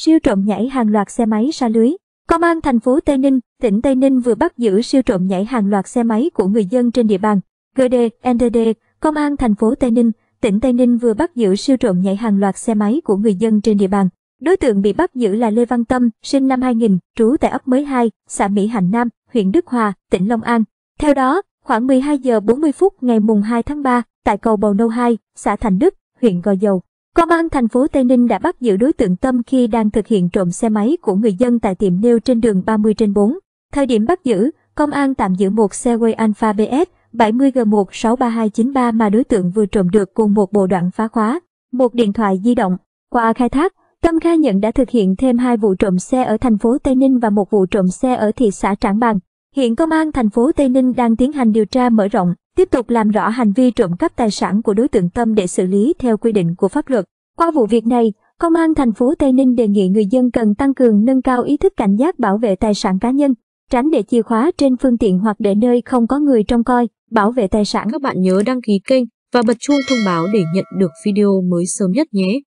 siêu trộm nhảy hàng loạt xe máy xa lưới. Công an thành phố Tây Ninh, tỉnh Tây Ninh vừa bắt giữ siêu trộm nhảy hàng loạt xe máy của người dân trên địa bàn. GD, NDD, Công an thành phố Tây Ninh, tỉnh Tây Ninh vừa bắt giữ siêu trộm nhảy hàng loạt xe máy của người dân trên địa bàn. Đối tượng bị bắt giữ là Lê Văn Tâm, sinh năm 2000, trú tại ấp Mới 2, xã Mỹ Hạnh Nam, huyện Đức Hòa, tỉnh Long An. Theo đó, khoảng 12 giờ 40 phút ngày mùng 2 tháng 3, tại cầu Bầu Nâu 2, xã Thành Đức, huyện Gò Dầu, Công an thành phố Tây Ninh đã bắt giữ đối tượng Tâm khi đang thực hiện trộm xe máy của người dân tại tiệm nêu trên đường 30 trên 4. Thời điểm bắt giữ, công an tạm giữ một xe Way Alpha BS 70G163293 mà đối tượng vừa trộm được cùng một bộ đoạn phá khóa, một điện thoại di động. Qua khai thác, Tâm khai nhận đã thực hiện thêm hai vụ trộm xe ở thành phố Tây Ninh và một vụ trộm xe ở thị xã Trảng Bàng. Hiện công an thành phố Tây Ninh đang tiến hành điều tra mở rộng, tiếp tục làm rõ hành vi trộm cắp tài sản của đối tượng Tâm để xử lý theo quy định của pháp luật. Qua vụ việc này, công an thành phố Tây Ninh đề nghị người dân cần tăng cường nâng cao ý thức cảnh giác bảo vệ tài sản cá nhân, tránh để chìa khóa trên phương tiện hoặc để nơi không có người trông coi, bảo vệ tài sản. Các bạn nhớ đăng ký kênh và bật chuông thông báo để nhận được video mới sớm nhất nhé.